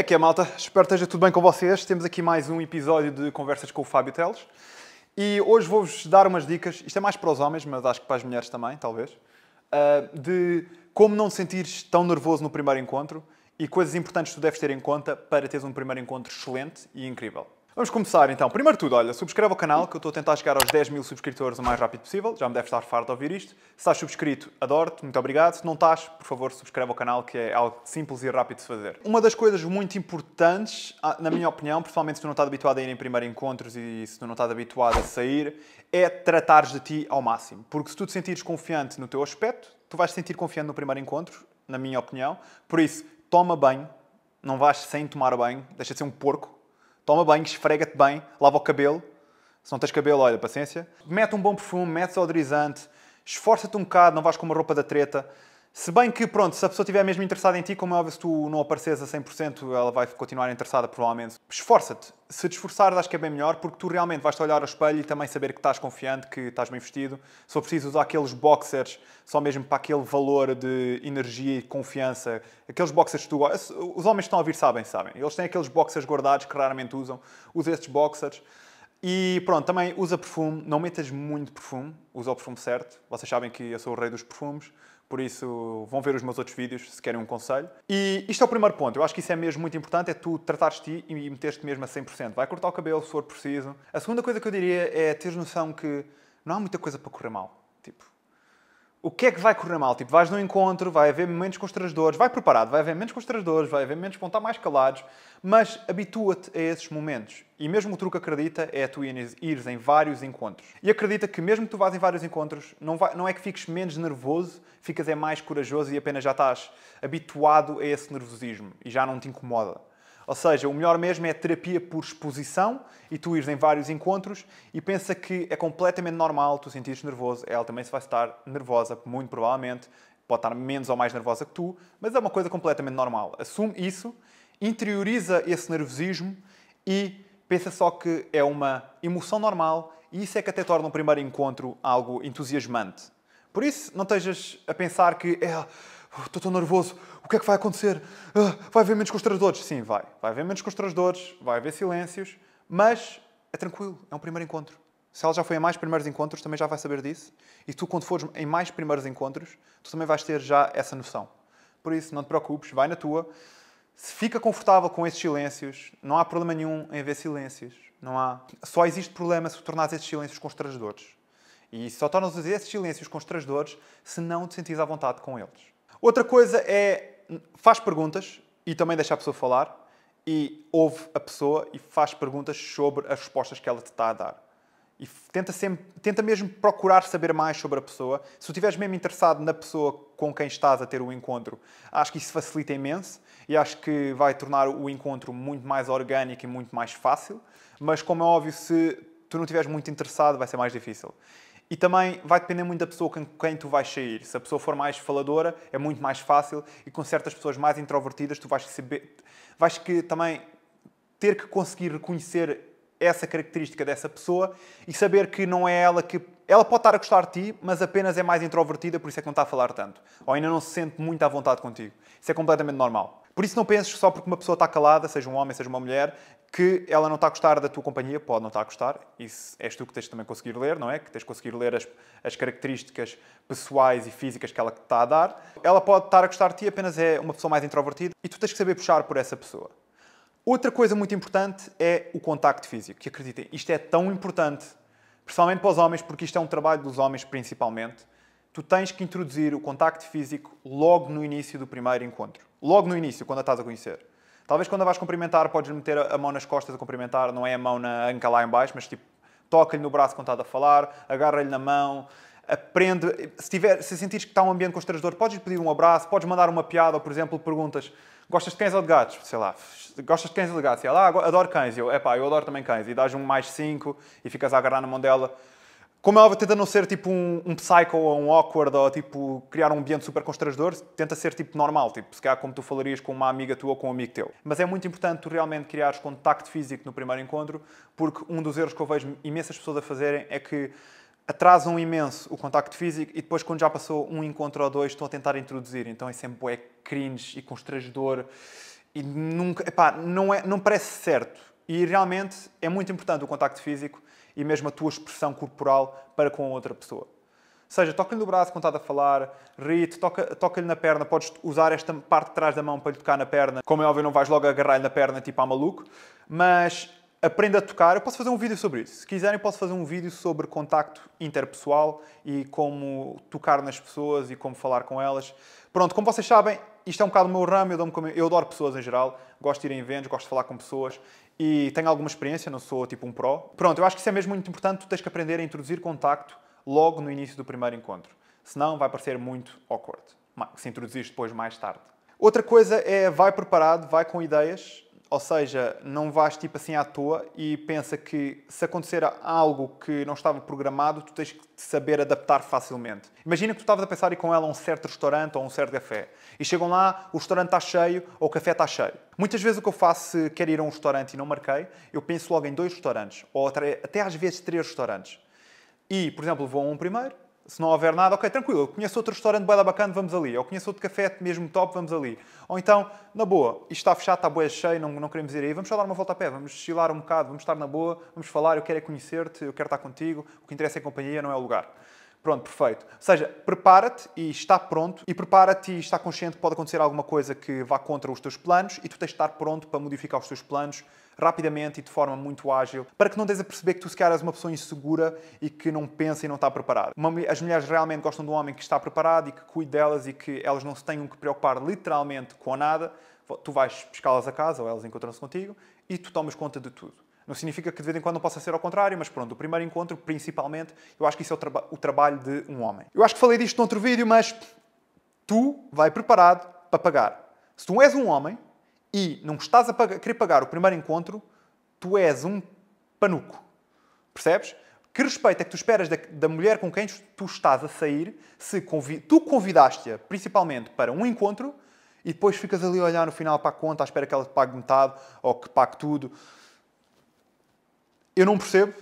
E é que é, malta? Espero que esteja tudo bem com vocês. Temos aqui mais um episódio de Conversas com o Fábio Teles. E hoje vou-vos dar umas dicas, isto é mais para os homens, mas acho que para as mulheres também, talvez, ah, de como não te sentires tão nervoso no primeiro encontro e coisas importantes que tu deves ter em conta para teres um primeiro encontro excelente e incrível. Vamos começar então. Primeiro tudo, olha, subscreve o canal que eu estou a tentar chegar aos 10 mil subscritores o mais rápido possível. Já me deve estar farto de ouvir isto. Se estás subscrito, adoro-te, muito obrigado. Se não estás, por favor, subscreve o canal que é algo simples e rápido de fazer. Uma das coisas muito importantes, ah, na minha opinião, principalmente se tu não estás habituado a ir em primeiro encontros e se tu não estás habituado a sair, é tratares de ti ao máximo. Porque se tu te sentires confiante no teu aspecto, tu vais te sentir confiante no primeiro encontro, na minha opinião. Por isso, toma banho. Não vais sem tomar banho. Deixa de ser um porco Toma banho, esfrega-te bem, lava o cabelo. Se não tens cabelo, olha, paciência. Mete um bom perfume, mete odorizante, esforça-te um bocado, não vais com uma roupa da treta. Se bem que, pronto, se a pessoa estiver mesmo interessada em ti, como é óbvio, se tu não apareces a 100%, ela vai continuar interessada, provavelmente. Esforça-te. Se te esforçares, acho que é bem melhor, porque tu realmente vais-te olhar ao espelho e também saber que estás confiante, que estás bem vestido. Se for preciso usar aqueles boxers, só mesmo para aquele valor de energia e confiança, aqueles boxers que tu... Os homens que estão a vir, sabem, sabem. Eles têm aqueles boxers guardados que raramente usam. Usa estes boxers. E pronto, também usa perfume. Não metas muito perfume. Usa o perfume certo. Vocês sabem que eu sou o rei dos perfumes por isso, vão ver os meus outros vídeos se querem um conselho. E isto é o primeiro ponto. Eu acho que isso é mesmo muito importante, é tu tratares te e meteres-te mesmo a 100%. Vai cortar o cabelo se for preciso. A segunda coisa que eu diria é teres noção que não há muita coisa para correr mal. Tipo, o que é que vai correr mal? Tipo, vais num encontro, vai haver momentos constrangedores, vai preparado, vai haver momentos constrangedores, vai haver momentos que vão estar mais calados, mas habitua-te a esses momentos. E mesmo o truque acredita é tu ires em vários encontros. E acredita que mesmo que tu vás em vários encontros, não, vai, não é que fiques menos nervoso, ficas é mais corajoso e apenas já estás habituado a esse nervosismo e já não te incomoda. Ou seja, o melhor mesmo é terapia por exposição e tu ires em vários encontros e pensa que é completamente normal tu sentires nervoso. Ela também se vai estar nervosa, muito provavelmente. Pode estar menos ou mais nervosa que tu, mas é uma coisa completamente normal. Assume isso, interioriza esse nervosismo e pensa só que é uma emoção normal e isso é que até torna o primeiro encontro algo entusiasmante. Por isso, não estejas a pensar que... É, Estou oh, tão nervoso. O que é que vai acontecer? Ah, vai haver menos constrangedores? Sim, vai. Vai haver menos constrangedores, vai haver silêncios, mas é tranquilo, é um primeiro encontro. Se ela já foi em mais primeiros encontros, também já vai saber disso. E tu, quando fores em mais primeiros encontros, tu também vais ter já essa noção. Por isso, não te preocupes, vai na tua. Se fica confortável com esses silêncios, não há problema nenhum em ver silêncios. Não há. Só existe problema se tornares esses silêncios constrangedores. E só tornas esses silêncios constrangedores se não te sentires à vontade com eles. Outra coisa é, faz perguntas e também deixa a pessoa falar e ouve a pessoa e faz perguntas sobre as respostas que ela te está a dar. E tenta, sempre, tenta mesmo procurar saber mais sobre a pessoa. Se tu estiveres mesmo interessado na pessoa com quem estás a ter o encontro, acho que isso facilita imenso e acho que vai tornar o encontro muito mais orgânico e muito mais fácil. Mas, como é óbvio, se tu não estiveres muito interessado, vai ser mais difícil. E também vai depender muito da pessoa com quem tu vais sair. Se a pessoa for mais faladora, é muito mais fácil. E com certas pessoas mais introvertidas, tu vais, vais que também ter que conseguir reconhecer essa característica dessa pessoa e saber que não é ela que. Ela pode estar a gostar de ti, mas apenas é mais introvertida, por isso é que não está a falar tanto. Ou ainda não se sente muito à vontade contigo. Isso é completamente normal. Por isso não penses que só porque uma pessoa está calada, seja um homem, seja uma mulher, que ela não está a gostar da tua companhia, pode não estar a gostar, isso és tu que tens de também conseguir ler, não é? Que tens de conseguir ler as, as características pessoais e físicas que ela está a dar. Ela pode estar a gostar de ti, apenas é uma pessoa mais introvertida e tu tens que saber puxar por essa pessoa. Outra coisa muito importante é o contacto físico, que acreditem, isto é tão importante, principalmente para os homens, porque isto é um trabalho dos homens principalmente. Tu tens que introduzir o contacto físico logo no início do primeiro encontro. Logo no início, quando a estás a conhecer. Talvez quando a vais cumprimentar podes meter a mão nas costas a cumprimentar, não é a mão na anca lá embaixo mas tipo, toca-lhe no braço quando está a falar, agarra-lhe na mão, aprende. Se, tiver, se sentires que está um ambiente constrangedor, podes pedir um abraço, podes mandar uma piada, ou por exemplo, perguntas: gostas de cães ou de gatos? Sei lá, gostas de cães ou de gatos? E ela, ah, adoro cães. E eu, epá, eu adoro também cães. E dás um mais cinco e ficas a agarrar na mão dela. Como é óbvio, tenta não ser tipo um, um psycho ou um awkward ou tipo criar um ambiente super constrangedor, tenta ser tipo normal, tipo se calhar como tu falarias com uma amiga tua ou com um amigo teu. Mas é muito importante tu realmente criares contacto físico no primeiro encontro, porque um dos erros que eu vejo imensas pessoas a fazerem é que atrasam imenso o contacto físico e depois quando já passou um encontro ou dois estão a tentar introduzir. Então é sempre é cringe e constrangedor e nunca, epá, não, é, não parece certo. E realmente é muito importante o contacto físico e mesmo a tua expressão corporal para com a outra pessoa. seja, toca-lhe no braço quando está a falar, ri-te, toca-lhe toca na perna, podes usar esta parte de trás da mão para lhe tocar na perna. Como é óbvio, não vais logo agarrar-lhe na perna, tipo a ah, maluco, mas aprenda a tocar. Eu posso fazer um vídeo sobre isso. Se quiserem, posso fazer um vídeo sobre contacto interpessoal e como tocar nas pessoas e como falar com elas. Pronto, como vocês sabem, isto é um bocado o meu ramo, eu, eu adoro pessoas em geral, gosto de ir em eventos, gosto de falar com pessoas e tenho alguma experiência, não sou tipo um pró. Pronto, eu acho que isso é mesmo muito importante, tu tens que aprender a introduzir contacto logo no início do primeiro encontro. Senão vai parecer muito awkward, se introduzires depois mais tarde. Outra coisa é vai preparado, vai com ideias ou seja, não vais tipo assim à toa e pensa que se acontecer algo que não estava programado, tu tens que saber adaptar facilmente. Imagina que tu estavas a pensar ir com ela a um certo restaurante ou a um certo café. E chegam lá, o restaurante está cheio ou o café está cheio. Muitas vezes o que eu faço, se quero ir a um restaurante e não marquei, eu penso logo em dois restaurantes, ou até às vezes três restaurantes. E, por exemplo, vou a um primeiro, se não houver nada, ok, tranquilo, eu conheço outro restaurante bué da bacana, vamos ali. Ou conheço outro café mesmo top, vamos ali. Ou então, na boa, isto está fechado, está bué cheio, não, não queremos ir aí, vamos só dar uma volta a pé, vamos chilar um bocado, vamos estar na boa, vamos falar, eu quero é conhecer-te, eu quero estar contigo, o que interessa é a companhia, não é o lugar. Pronto, perfeito. Ou seja, prepara-te e está pronto, e prepara-te e está consciente que pode acontecer alguma coisa que vá contra os teus planos, e tu tens de estar pronto para modificar os teus planos rapidamente e de forma muito ágil, para que não des a perceber que tu sequer és uma pessoa insegura e que não pensa e não está preparada. as mulheres realmente gostam de um homem que está preparado e que cuide delas e que elas não se tenham que preocupar literalmente com nada. Tu vais pescá-las a casa ou elas encontram-se contigo e tu tomas conta de tudo. Não significa que de vez em quando não possa ser ao contrário, mas pronto, o primeiro encontro, principalmente, eu acho que isso é o, traba o trabalho de um homem. Eu acho que falei disto noutro vídeo, mas tu vai preparado para pagar. Se tu és um homem, e não estás a pagar, querer pagar o primeiro encontro, tu és um panuco. Percebes? Que respeito é que tu esperas da, da mulher com quem tu estás a sair se convi tu convidaste-a principalmente para um encontro e depois ficas ali a olhar no final para a conta à espera que ela te pague metade ou que pague tudo? Eu não percebo,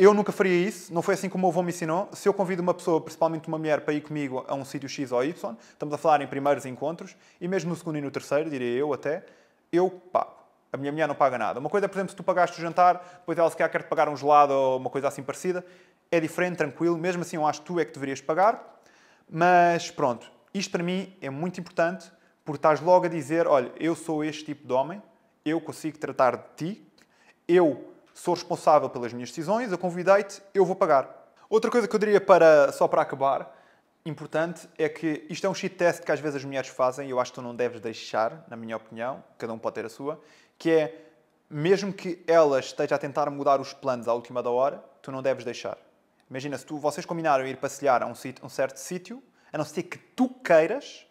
eu nunca faria isso, não foi assim como o meu avô me ensinou. Se eu convido uma pessoa, principalmente uma mulher, para ir comigo a um sítio X ou Y, estamos a falar em primeiros encontros, e mesmo no segundo e no terceiro, diria eu até, eu pago. A minha mulher não paga nada. Uma coisa, é, por exemplo, se tu pagaste o jantar, depois ela se quer te pagar um gelado ou uma coisa assim parecida, é diferente, tranquilo. Mesmo assim, eu acho que tu é que deverias pagar. Mas pronto, isto para mim é muito importante, porque estás logo a dizer: olha, eu sou este tipo de homem, eu consigo tratar de ti, eu sou responsável pelas minhas decisões, eu convidei-te, eu vou pagar. Outra coisa que eu diria para, só para acabar, importante, é que isto é um cheat test que às vezes as mulheres fazem e eu acho que tu não deves deixar, na minha opinião, cada um pode ter a sua, que é, mesmo que ela esteja a tentar mudar os planos à última da hora, tu não deves deixar. Imagina, se tu, vocês combinaram ir passear a um, sítio, um certo sítio, a não ser que tu queiras,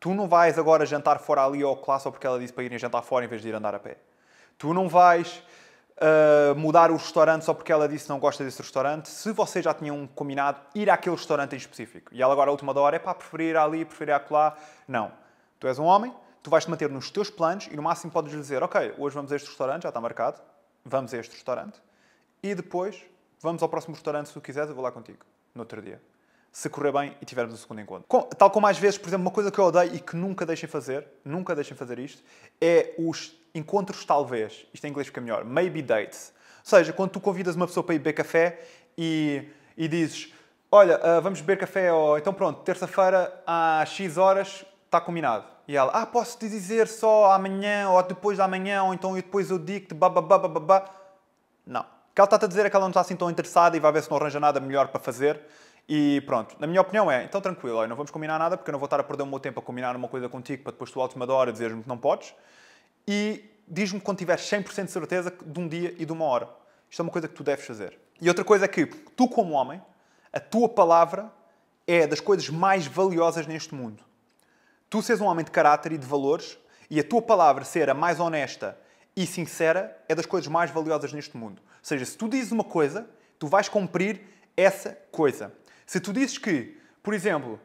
tu não vais agora jantar fora ali ao classe ou porque ela disse para irem jantar fora em vez de ir andar a pé. Tu não vais eh, mudar o restaurante só porque ela disse que não gosta desse restaurante, se vocês já tinham combinado ir àquele restaurante em específico e ela agora, à última hora, é pá, preferir ali, preferir acolá, não. Tu és um homem, tu vais-te manter nos teus planos e no máximo podes lhe dizer, ok, hoje vamos a este restaurante, já está marcado, vamos a este restaurante e depois vamos ao próximo restaurante se tu quiseres, eu vou lá contigo, no outro dia. Se correr bem e tivermos o um segundo encontro. tal como às vezes, por exemplo, uma coisa que eu odeio e que nunca deixem fazer, nunca deixem fazer isto, é os encontros talvez, isto em inglês fica melhor, maybe dates. Ou seja, quando tu convidas uma pessoa para ir beber café e, e dizes, olha, uh, vamos beber café, ou então pronto, terça-feira às X horas está combinado. E ela, ah, posso te dizer só amanhã, ou depois de amanhã, ou então eu depois eu digo-te, bababá, Não. O que ela está a dizer é que ela não está assim tão interessada e vai ver se não arranja nada melhor para fazer. E pronto, na minha opinião é, então tranquilo, olha, não vamos combinar nada porque eu não vou estar a perder o meu tempo a combinar uma coisa contigo para depois tu à última hora dizeres-me que não podes e diz-me quando tiveres 100% de certeza de um dia e de uma hora. Isto é uma coisa que tu deves fazer. E outra coisa é que tu, como homem, a tua palavra é das coisas mais valiosas neste mundo. Tu seres um homem de caráter e de valores e a tua palavra ser a mais honesta e sincera é das coisas mais valiosas neste mundo. Ou seja, se tu dizes uma coisa, tu vais cumprir essa coisa. Se tu dizes que, por exemplo,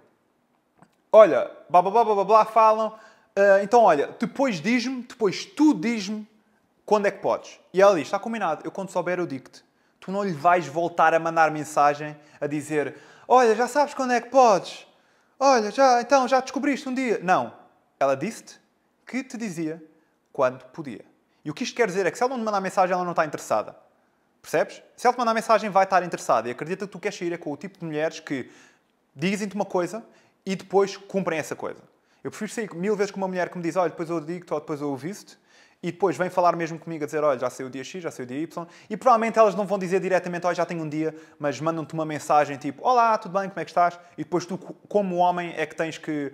olha, blá blá blá blá blá, blá falam, Uh, então, olha, depois diz-me, depois tu diz-me quando é que podes. E ela diz: Está combinado, eu quando souber eu digo-te. Tu não lhe vais voltar a mandar mensagem a dizer: Olha, já sabes quando é que podes. Olha, já, então já descobriste um dia. Não. Ela disse-te que te dizia quando podia. E o que isto quer dizer é que se ela não te mandar mensagem, ela não está interessada. Percebes? Se ela te mandar mensagem, vai estar interessada. E acredita que tu queres sair é com o tipo de mulheres que dizem-te uma coisa e depois cumprem essa coisa. Eu prefiro sair mil vezes com uma mulher que me diz, olha, depois eu digo-te ou depois eu ouviste. te e depois vem falar mesmo comigo a dizer, olha, já sei o dia X, já sei o dia Y, e provavelmente elas não vão dizer diretamente, olha, já tenho um dia, mas mandam-te uma mensagem tipo, olá, tudo bem, como é que estás? E depois tu, como homem, é que tens que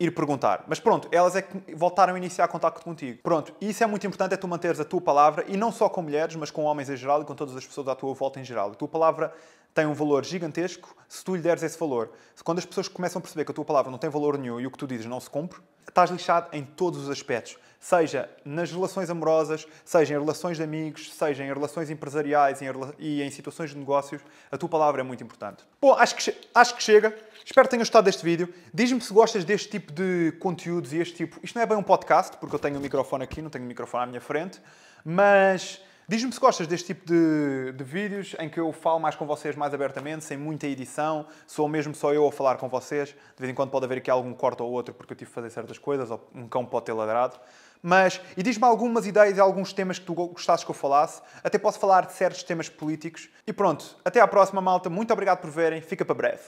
ir perguntar. Mas pronto, elas é que voltaram a iniciar contacto contigo. Pronto, isso é muito importante, é tu manteres a tua palavra, e não só com mulheres, mas com homens em geral e com todas as pessoas à tua volta em geral. A tua palavra tem um valor gigantesco se tu lhe deres esse valor. Quando as pessoas começam a perceber que a tua palavra não tem valor nenhum e o que tu dizes não se cumpre, estás lixado em todos os aspectos. Seja nas relações amorosas, seja em relações de amigos, seja em relações empresariais e em situações de negócios, a tua palavra é muito importante. Bom, acho que, acho que chega. Espero que tenham gostado deste vídeo. Diz-me se gostas deste tipo de conteúdos e este tipo. Isto não é bem um podcast, porque eu tenho um microfone aqui, não tenho um microfone à minha frente, mas Diz-me se gostas deste tipo de, de, vídeos em que eu falo mais com vocês mais abertamente, sem muita edição, sou mesmo só eu a falar com vocês. De vez em quando pode haver aqui algum corte ou outro porque eu tive de fazer certas coisas, ou um cão pode ter ladrado. Mas, e diz-me algumas ideias e alguns temas que tu gostasses que eu falasse. Até posso falar de certos temas políticos. E pronto, até à próxima, malta. Muito obrigado por verem. Fica para breve.